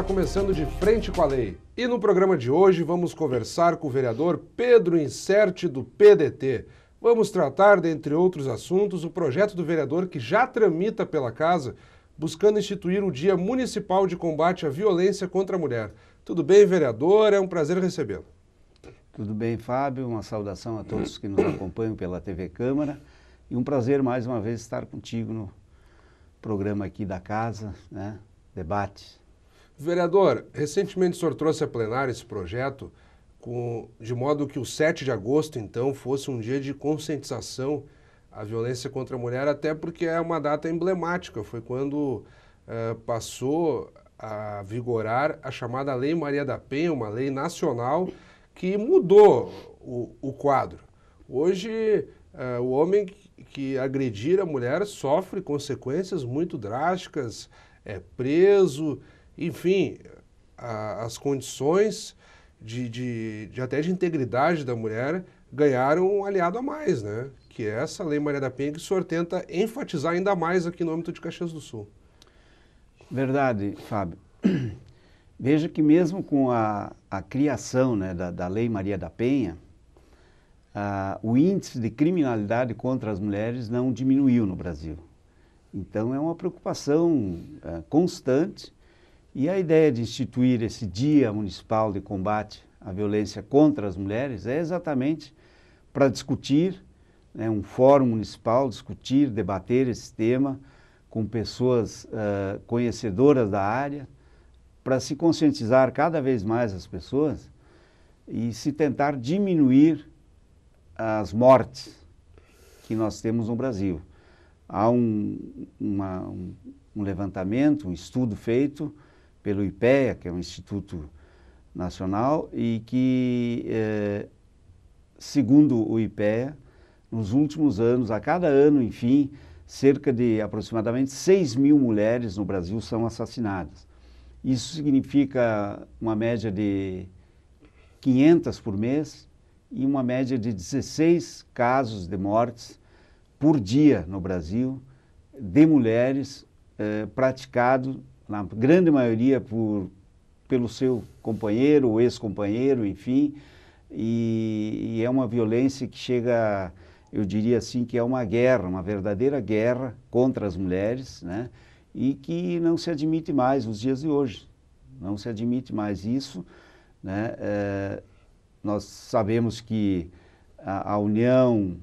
está começando de frente com a lei. E no programa de hoje vamos conversar com o vereador Pedro Incerte do PDT. Vamos tratar, dentre outros assuntos, o projeto do vereador que já tramita pela casa, buscando instituir o Dia Municipal de Combate à Violência contra a Mulher. Tudo bem, vereador? É um prazer recebê-lo. Tudo bem, Fábio. Uma saudação a todos que nos acompanham pela TV Câmara. E um prazer mais uma vez estar contigo no programa aqui da casa, né? Debate. Vereador, recentemente o senhor trouxe a plenário esse projeto com, de modo que o 7 de agosto, então, fosse um dia de conscientização à violência contra a mulher, até porque é uma data emblemática. Foi quando uh, passou a vigorar a chamada Lei Maria da Penha, uma lei nacional que mudou o, o quadro. Hoje, uh, o homem que agredir a mulher sofre consequências muito drásticas, é preso enfim, a, as condições de, de, de, até de integridade da mulher ganharam um aliado a mais, né? Que é essa Lei Maria da Penha que o senhor tenta enfatizar ainda mais aqui no âmbito de Caxias do Sul. Verdade, Fábio. Veja que mesmo com a, a criação né, da, da Lei Maria da Penha, ah, o índice de criminalidade contra as mulheres não diminuiu no Brasil. Então é uma preocupação ah, constante e a ideia de instituir esse Dia Municipal de Combate à Violência contra as Mulheres é exatamente para discutir, né, um fórum municipal, discutir, debater esse tema com pessoas uh, conhecedoras da área, para se conscientizar cada vez mais as pessoas e se tentar diminuir as mortes que nós temos no Brasil. Há um, uma, um levantamento, um estudo feito pelo IPEA, que é um instituto nacional, e que, eh, segundo o IPEA, nos últimos anos, a cada ano, enfim, cerca de aproximadamente 6 mil mulheres no Brasil são assassinadas. Isso significa uma média de 500 por mês e uma média de 16 casos de mortes por dia no Brasil de mulheres eh, praticados na grande maioria por, pelo seu companheiro ou ex-companheiro, enfim, e, e, é uma violência que chega, eu diria assim, que é uma guerra, uma verdadeira guerra contra as mulheres, né? e que não se admite mais nos dias de hoje, não se admite mais isso, né? É, nós sabemos que a, a união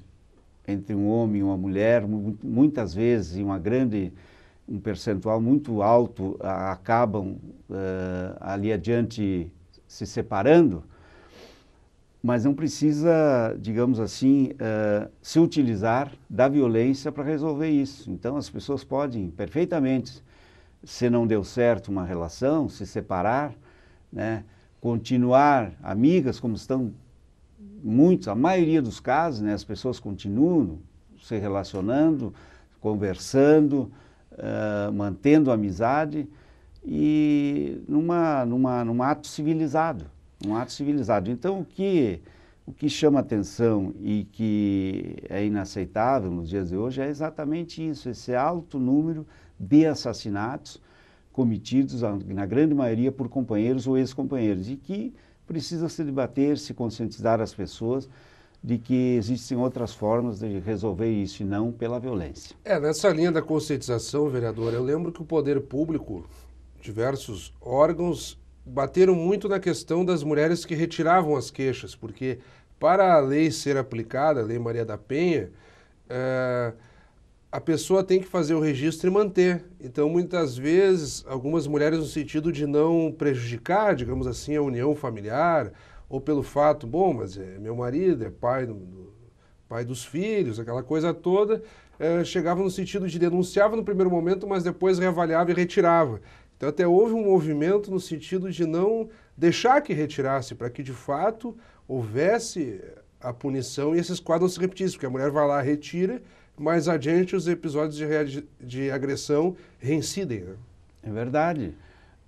entre um homem e uma mulher, muitas vezes, em uma grande um percentual muito alto a, acabam uh, ali adiante se separando, mas não precisa, digamos assim, uh, se utilizar da violência para resolver isso. Então as pessoas podem perfeitamente, se não deu certo uma relação, se separar, né, continuar amigas como estão muitos, a maioria dos casos, né, as pessoas continuam se relacionando, conversando, mantendo a amizade e numa, numa, num ato civilizado, um ato civilizado. Então, o que, o que chama atenção e que é inaceitável nos dias de hoje é exatamente isso, esse alto número de assassinatos cometidos, na grande maioria, por companheiros ou ex-companheiros, e que precisa se debater, se conscientizar as pessoas, de que existem outras formas de resolver isso e não pela violência. É, nessa linha da conscientização, vereador, eu lembro que o poder público, diversos órgãos, bateram muito na questão das mulheres que retiravam as queixas, porque para a lei ser aplicada, a Lei Maria da Penha, é, a pessoa tem que fazer o registro e manter. Então, muitas vezes, algumas mulheres, no sentido de não prejudicar, digamos assim, a união familiar ou pelo fato, bom, mas é meu marido, é pai, do, do pai dos filhos, aquela coisa toda, é, chegava no sentido de denunciava no primeiro momento, mas depois reavaliava e retirava. Então até houve um movimento no sentido de não deixar que retirasse, para que de fato houvesse a punição e esses quadros não se repetissem, porque a mulher vai lá, retira, mais adiante os episódios de, de agressão reincidem. Né? É verdade.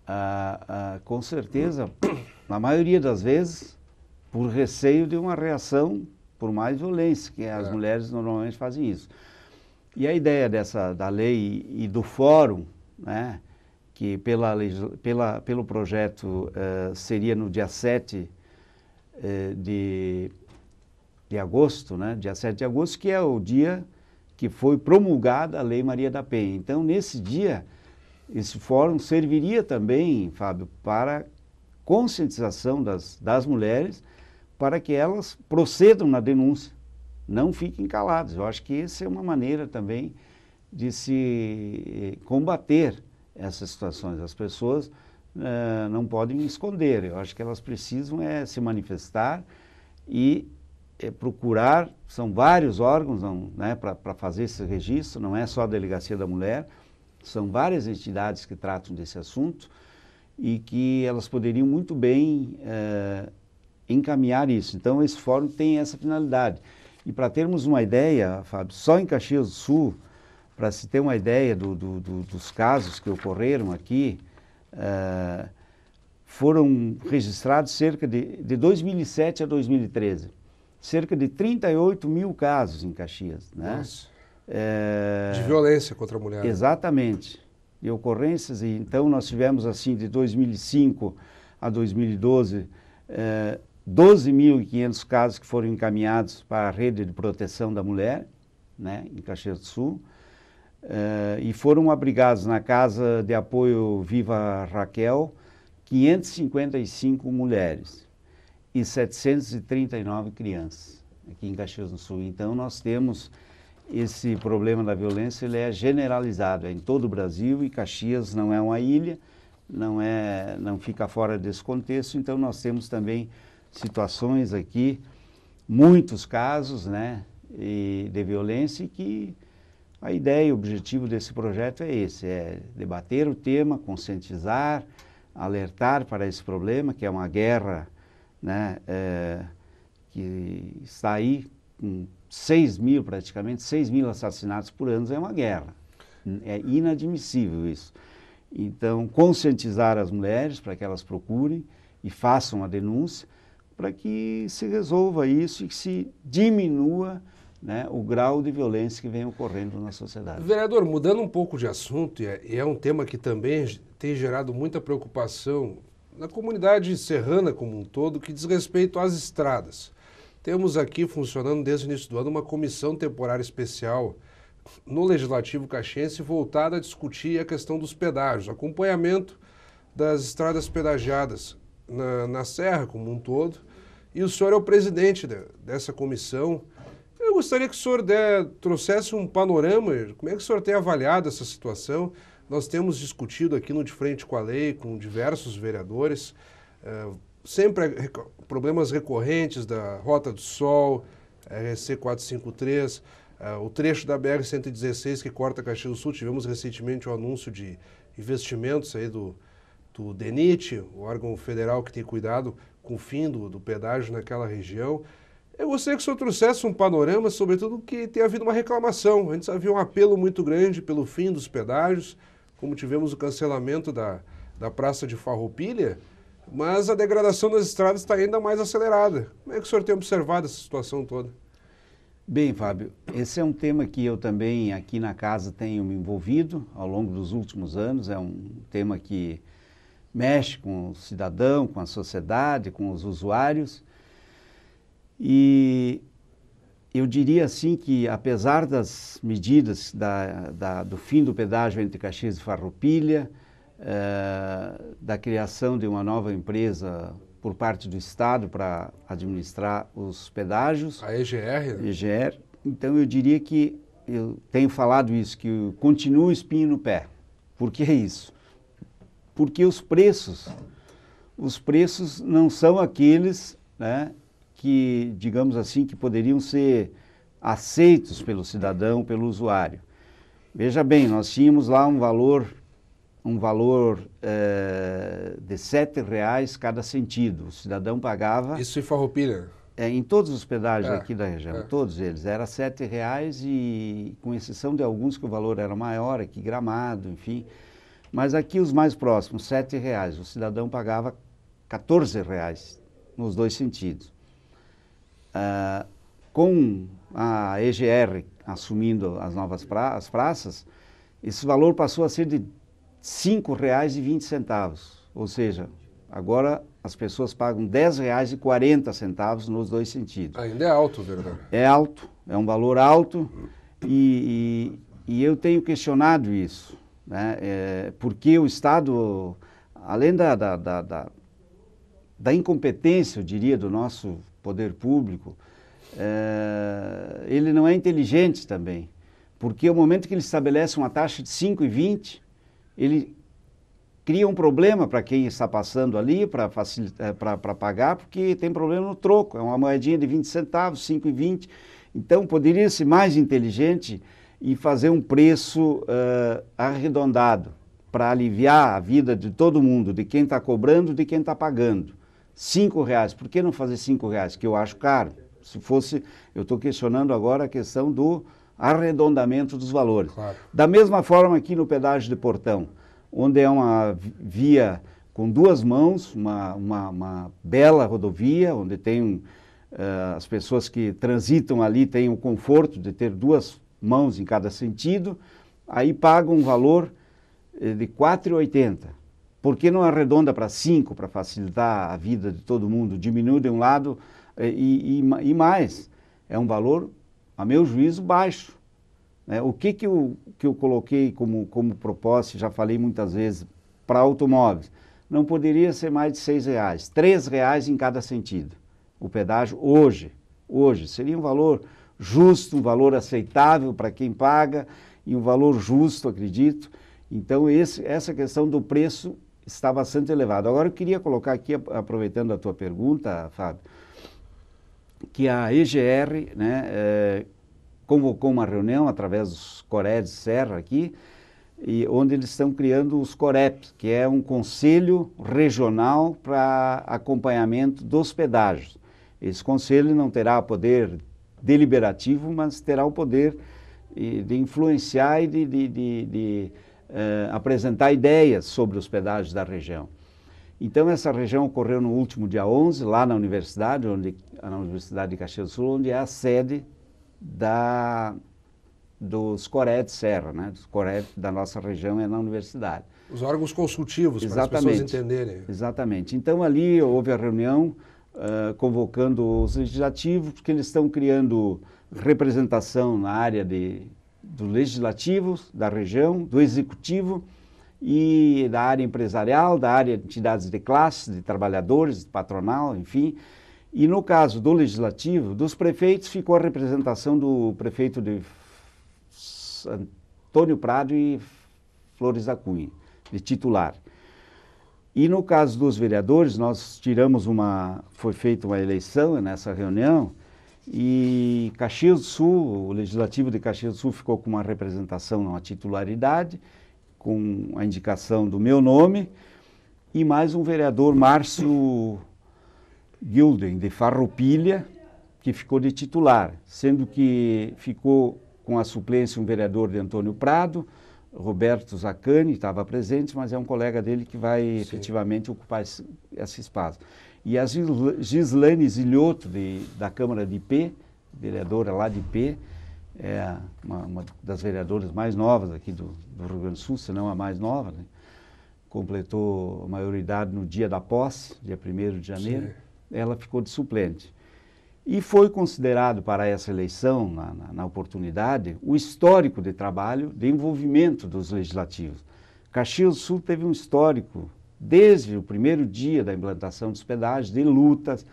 Ah, ah, com certeza na maioria das vezes, por receio de uma reação por mais violência, que as é. mulheres normalmente fazem isso. E a ideia dessa, da lei e do fórum, né, que pela, pela, pelo projeto uh, seria no dia 7 uh, eh, de, de agosto, né, dia 7 de agosto, que é o dia que foi promulgada a Lei Maria da Penha. Então, nesse dia, esse fórum serviria também, Fábio, para conscientização das, das mulheres para que elas procedam na denúncia, não fiquem caladas. Eu acho que essa é uma maneira também de se eh, combater essas situações. As pessoas uh, não podem esconder, eu acho que elas precisam é, se manifestar e é, procurar, são vários órgãos né, para fazer esse registro, não é só a Delegacia da Mulher, são várias entidades que tratam desse assunto, e que elas poderiam muito bem eh, encaminhar isso. Então, esse fórum tem essa finalidade. E para termos uma ideia, Fábio, só em Caxias do Sul, para se ter uma ideia do, do, do, dos casos que ocorreram aqui, eh, foram registrados cerca de, de 2007 a 2013, cerca de 38 mil casos em Caxias. Né? Nossa. É... De violência contra a mulher. Né? Exatamente de ocorrências, e então nós tivemos assim de 2005 a 2012, eh, 12.500 casos que foram encaminhados para a rede de proteção da mulher, né, em Caxias do Sul, eh, e foram abrigados na Casa de Apoio Viva Raquel 555 mulheres e 739 crianças aqui em Caxias do Sul. Então nós temos esse problema da violência ele é generalizado, é em todo o Brasil e Caxias não é uma ilha, não é, não fica fora desse contexto. Então nós temos também situações aqui, muitos casos, né, de violência que a ideia, o objetivo desse projeto é esse, é debater o tema, conscientizar, alertar para esse problema que é uma guerra, né, é, que está aí com 6 mil praticamente, 6 mil assassinatos por ano é uma guerra. É inadmissível isso. Então, conscientizar as mulheres para que elas procurem e façam a denúncia para que se resolva isso e que se diminua né, o grau de violência que vem ocorrendo na sociedade. Vereador, mudando um pouco de assunto, e é, é um tema que também tem gerado muita preocupação na comunidade serrana como um todo, que diz respeito às estradas. Temos aqui funcionando desde o início do ano uma comissão temporária especial no Legislativo Caxiense voltada a discutir a questão dos pedágios, acompanhamento das estradas pedagiadas na, na Serra como um todo. E o senhor é o presidente de, dessa comissão. Eu gostaria que o senhor der, trouxesse um panorama, como é que o senhor tem avaliado essa situação? Nós temos discutido aqui no De Frente com a Lei, com diversos vereadores, uh, sempre é problemas recorrentes da Rota do Sol, RC é, 453, é, o trecho da BR 116 que corta Caxias do Sul. Tivemos recentemente o um anúncio de investimentos aí do, do DENIT, o órgão federal que tem cuidado com o fim do, do pedágio naquela região. Eu gostaria que o senhor trouxesse um panorama, sobretudo que tem havido uma reclamação. gente havia um apelo muito grande pelo fim dos pedágios, como tivemos o cancelamento da, da Praça de Farroupilha, mas a degradação das estradas está ainda mais acelerada. Como é que o senhor tem observado essa situação toda? Bem, Fábio, esse é um tema que eu também aqui na casa tenho me envolvido ao longo dos últimos anos. É um tema que mexe com o cidadão, com a sociedade, com os usuários. E eu diria assim que, apesar das medidas da, da, do fim do pedágio entre Caxias e Farroupilha, eh, da criação de uma nova empresa por parte do Estado para administrar os pedágios. A EGR? Né? EGR. Então eu diria que, eu tenho falado isso, que continua o espinho no pé. Por que isso? Porque os preços, os preços não são aqueles né, que, digamos assim, que poderiam ser aceitos pelo cidadão, pelo usuário. Veja bem, nós tínhamos lá um valor um valor eh, de sete reais cada sentido. O cidadão pagava... Isso em Farroupilha? É, em todos os pedágios é, aqui da região, é. todos eles. Era sete reais e com exceção de alguns que o valor era maior, aqui Gramado, enfim. Mas aqui os mais próximos, sete reais. O cidadão pagava 14 reais nos dois sentidos. Ah, com a EGR assumindo as novas pra as praças, esse valor passou a ser de cinco reais e vinte centavos, ou seja, agora as pessoas pagam dez reais e quarenta centavos nos dois sentidos. Ainda é alto, verdade? É alto, é um valor alto e, e, e eu tenho questionado isso, né? É, porque o Estado, além da, da, da, da, da incompetência, eu diria, do nosso poder público, é, ele não é inteligente também, porque o momento que ele estabelece uma taxa de 5,20, ele cria um problema para quem está passando ali para eh, pagar, porque tem problema no troco. É uma moedinha de 20 centavos, 5,20. Então, poderia ser mais inteligente e fazer um preço uh, arredondado para aliviar a vida de todo mundo, de quem está cobrando, de quem está pagando. Cinco reais. Por que não fazer cinco reais? Que eu acho caro. Se fosse, eu estou questionando agora a questão do arredondamento dos valores. Claro. Da mesma forma aqui no pedágio de Portão, onde é uma via com duas mãos, uma, uma, uma bela rodovia, onde tem um, uh, eh, as pessoas que transitam ali têm o conforto de ter duas mãos em cada sentido, aí pagam um valor eh, de 4,80. Por que não arredonda para 5 para facilitar a vida de todo mundo? Diminui de um lado eh, e, e, e mais. É um valor a meu juízo, baixo. Né? o que, que, eu, que eu coloquei como, como proposta, já falei muitas vezes, para automóveis? Não poderia ser mais de seis reais, três reais em cada sentido. O pedágio hoje, hoje, seria um valor justo, um valor aceitável para quem paga e um valor justo, acredito. Então, esse, essa questão do preço está bastante elevado. Agora, eu queria colocar aqui, aproveitando a tua pergunta, Fábio, que a EGR né, é, convocou uma reunião através dos Coreds Serra aqui, e onde eles estão criando os Coreps, que é um conselho regional para acompanhamento dos pedágios. Esse conselho não terá poder deliberativo, mas terá o poder de influenciar e de, de, de, de eh, apresentar ideias sobre os pedágios da região. Então essa região ocorreu no último dia 11, lá na universidade, onde, na Universidade de Caxias do Sul, onde é a sede da, dos Coré de Serra, né? dos Coré da nossa região é na universidade. Os órgãos consultivos, Exatamente. para as pessoas entenderem. Exatamente. Então ali houve a reunião uh, convocando os legislativos, porque eles estão criando representação na área de, do legislativo da região, do executivo, e da área empresarial, da área de entidades de classe, de trabalhadores, de patronal, enfim. E no caso do legislativo, dos prefeitos ficou a representação do prefeito de Antônio Prado e Flores da Cunha, de titular. E no caso dos vereadores, nós tiramos uma. Foi feita uma eleição nessa reunião, e Caxias do Sul, o Legislativo de Caxias do Sul ficou com uma representação, uma titularidade, com a indicação do meu nome, e mais um vereador, Márcio Gilden, de Farroupilha, que ficou de titular, sendo que ficou com a suplência um vereador de Antônio Prado, Roberto Zacani estava presente, mas é um colega dele que vai Sim. efetivamente ocupar esse, esse, espaço. E a Gislane Zilhoto, de, da Câmara de P, vereadora lá de P é uma, uma, das vereadoras mais novas aqui do, do, Rio Grande do Sul, se não a mais nova, né? completou a maioridade no dia da posse, dia 1 de janeiro, Sim. ela ficou de suplente. E foi considerado para essa eleição, na, na, na, oportunidade, o histórico de trabalho, de envolvimento dos legislativos. Caxias do Sul teve um histórico, desde o primeiro dia da implantação dos pedágios, de lutas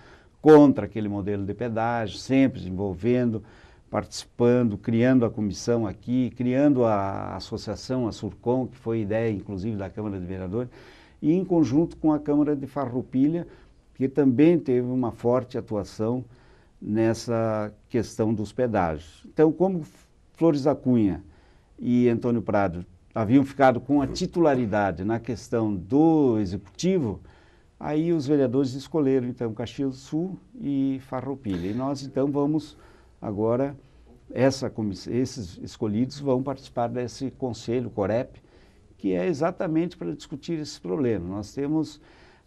contra aquele modelo de pedágio, sempre envolvendo participando, criando a comissão aqui, criando a associação, a Surcom, que foi ideia inclusive da Câmara de Vereadores, e em conjunto com a Câmara de Farroupilha, que também teve uma forte atuação nessa questão dos pedágios. Então, como Flores da Cunha e Antônio Prado haviam ficado com a titularidade na questão do executivo, aí os vereadores escolheram então Caxias do Sul e Farroupilha. E nós então vamos Agora, essa esses escolhidos vão participar desse conselho, COREP, que é exatamente para discutir esse problema. Nós temos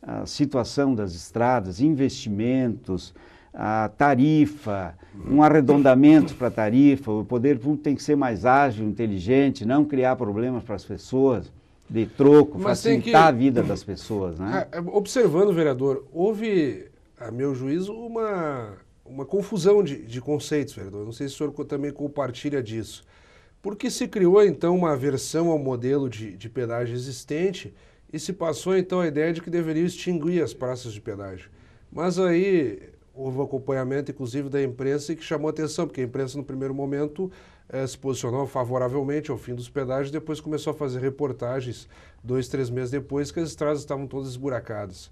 a situação das estradas, investimentos, a tarifa, um arredondamento para a tarifa, o poder público tem que ser mais ágil, inteligente, não criar problemas para as pessoas de troco, Mas facilitar que... a vida das pessoas. Né? É, é, observando, vereador, houve, a meu juízo, uma uma confusão de, de conceitos, vereador. Não sei se o senhor também compartilha disso. Porque se criou, então, uma aversão ao modelo de, de pedágio existente e se passou, então, a ideia de que deveria extinguir as praças de pedágio. Mas aí houve um acompanhamento, inclusive, da imprensa que chamou atenção, porque a imprensa, no primeiro momento, eh, se posicionou favoravelmente ao fim dos pedágios, depois começou a fazer reportagens, dois, três meses depois, que as estradas estavam todas esburacadas.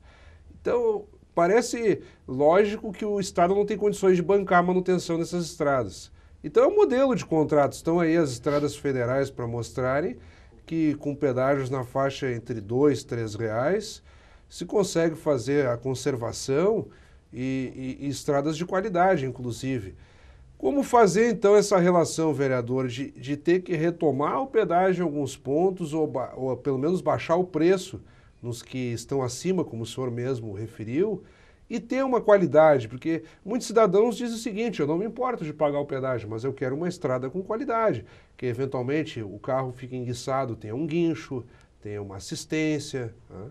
Então, Parece lógico que o Estado não tem condições de bancar a manutenção dessas estradas. Então é um modelo de contrato. Estão aí as estradas federais para mostrarem que com pedágios na faixa entre dois, três reais, se consegue fazer a conservação e, e, e estradas de qualidade, inclusive. Como fazer então essa relação, vereador, de, de ter que retomar o pedágio em alguns pontos ou, ou pelo menos baixar o preço? nos que estão acima, como o senhor mesmo referiu, e ter uma qualidade, porque muitos cidadãos dizem o seguinte: eu não me importo de pagar o pedágio, mas eu quero uma estrada com qualidade, que eventualmente o carro fique enguiçado, tenha um guincho, tenha uma assistência. Né?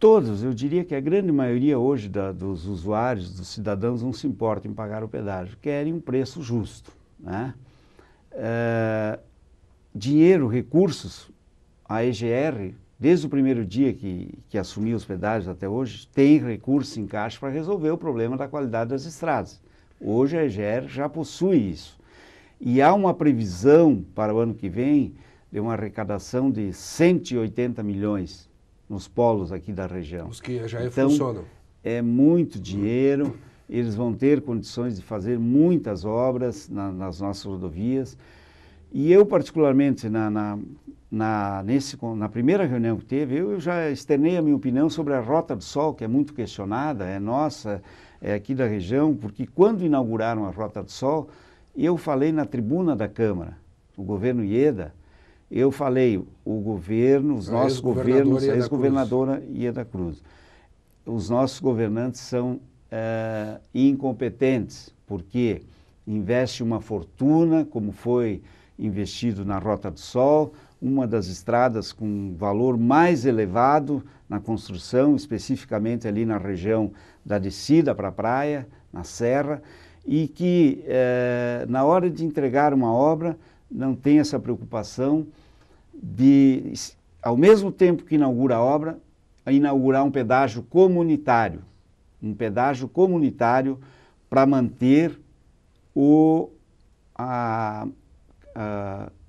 Todos, eu diria que a grande maioria hoje da, dos usuários, dos cidadãos, não se importa em pagar o pedágio, querem um preço justo. Né? É, dinheiro, recursos, a EGR, desde o primeiro dia que, que assumiu os pedágios até hoje, tem recurso em caixa para resolver o problema da qualidade das estradas. Hoje a EGR já possui isso. E há uma previsão para o ano que vem de uma arrecadação de 180 milhões nos polos aqui da região. Os que já então, funcionam. É muito dinheiro, eles vão ter condições de fazer muitas obras na, nas nossas rodovias. E eu, particularmente, na, na, na, nesse, na primeira reunião que teve, eu já externei a minha opinião sobre a Rota do Sol, que é muito questionada, é nossa, é aqui da região, porque quando inauguraram a Rota do Sol, eu falei na tribuna da Câmara, o governo Ieda, eu falei, o governo, os a nossos governos, a ex-governadora Ieda Cruz, os nossos governantes são é, incompetentes, porque investe uma fortuna, como foi investido na Rota do Sol, uma das estradas com valor mais elevado na construção, especificamente ali na região da descida para a praia, na serra, e que eh, na hora de entregar uma obra não tem essa preocupação de, ao mesmo tempo que inaugura a obra, inaugurar um pedágio comunitário, um pedágio comunitário para manter o, a,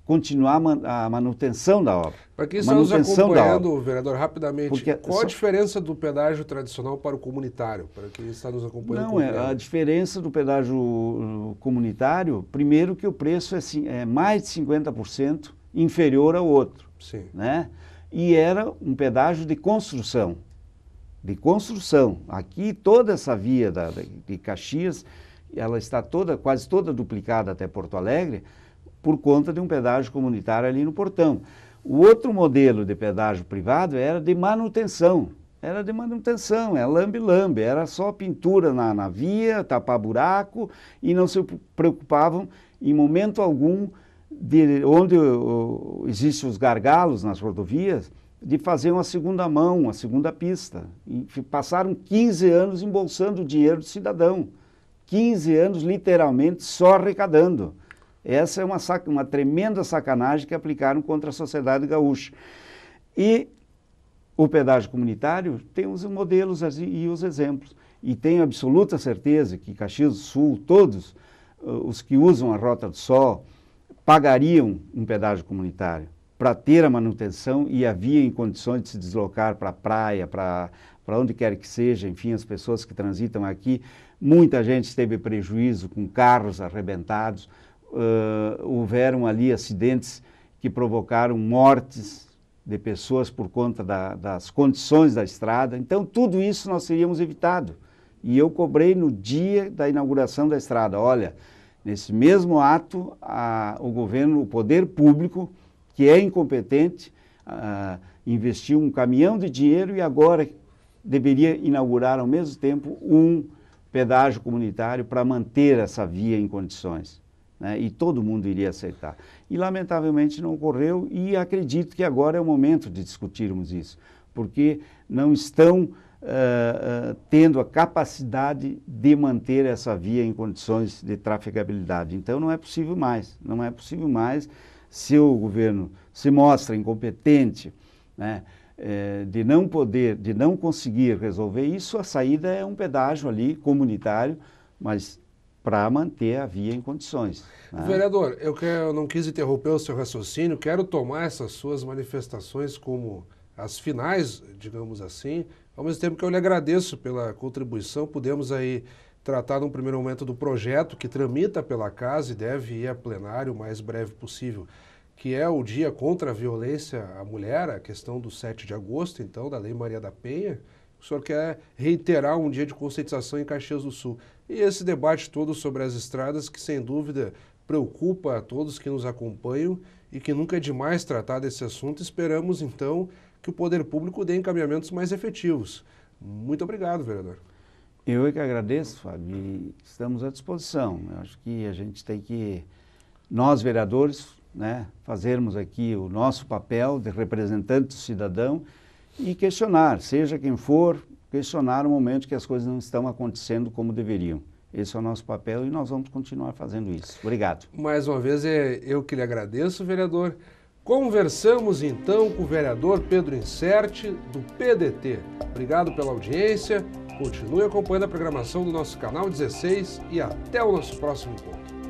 continuar a manutenção da obra. Para quem está nos acompanhando, vereador, rapidamente, Porque é qual a diferença do pedágio tradicional para o comunitário? Para quem está nos acompanhando. Não, é, a diferença do pedágio uh, comunitário, primeiro que o preço é, é mais de 50% inferior ao outro. Sim. Né? E era um pedágio de construção. De construção. Aqui toda essa via da, de Caxias, ela está toda, quase toda duplicada até Porto Alegre, por conta de um pedágio comunitário ali no portão. O outro modelo de pedágio privado era de manutenção. Era de manutenção, é lambe-lambe, era só pintura na, na via, tapar buraco e não se preocupavam em momento algum de onde existem os gargalos nas rodovias, de fazer uma segunda mão, uma segunda pista. E passaram 15 anos embolsando o dinheiro do cidadão. 15 anos literalmente só arrecadando. Essa é uma, uma tremenda sacanagem que aplicaram contra a sociedade gaúcha. E o pedágio comunitário tem os modelos e os exemplos. E tenho absoluta certeza que Caxias do Sul, todos uh, os que usam a Rota do Sol, pagariam um pedágio comunitário para ter a manutenção e havia em condições de se deslocar para a praia, para para onde quer que seja, enfim, as pessoas que transitam aqui, muita gente teve prejuízo com carros arrebentados uh, houveram ali acidentes que provocaram mortes de pessoas por conta da, das condições da estrada. Então, tudo isso nós teríamos evitado. E eu cobrei no dia da inauguração da estrada. Olha, nesse mesmo ato, a, o governo, o poder público, que é incompetente, investiu um caminhão de dinheiro e agora deveria inaugurar ao mesmo tempo um pedágio comunitário para manter essa via em condições né? e todo mundo iria aceitar. E lamentavelmente não ocorreu, e acredito que agora é o momento de discutirmos isso, porque não estão Uh, uh, tendo a capacidade de manter essa via em condições de trafegabilidade. Então não é possível mais, não é possível mais se o governo se mostra incompetente, né, eh, de não poder, de não conseguir resolver isso, a saída é um pedágio ali comunitário, mas para manter a via em condições. Né? Vereador, eu, quero, eu não quis interromper o seu raciocínio, quero tomar essas suas manifestações como as finais, digamos assim, ao mesmo tempo que eu lhe agradeço pela contribuição, pudemos aí tratar num primeiro momento do projeto que tramita pela casa e deve ir a plenário o mais breve possível, que é o Dia contra a Violência à Mulher, a questão do 7 de agosto, então, da Lei Maria da Penha, o senhor quer reiterar um dia de conscientização em Caxias do Sul. E esse debate todo sobre as estradas, que sem dúvida preocupa a todos que nos acompanham e que nunca é demais tratar desse assunto, esperamos então que o poder público dê encaminhamentos mais efetivos. Muito obrigado, vereador. Eu é que agradeço, Fábio, e estamos à disposição. Eu acho que a gente tem que, nós vereadores, né, fazermos aqui o nosso papel de representante do cidadão e questionar, seja quem for, questionar o momento que as coisas não estão acontecendo como deveriam. Esse é o nosso papel e nós vamos continuar fazendo isso. Obrigado. Mais uma vez, é, eu que lhe agradeço, vereador. Conversamos então com o vereador Pedro Inserte, do PDT. Obrigado pela audiência. Continue acompanhando a programação do nosso canal 16 e até o nosso próximo encontro.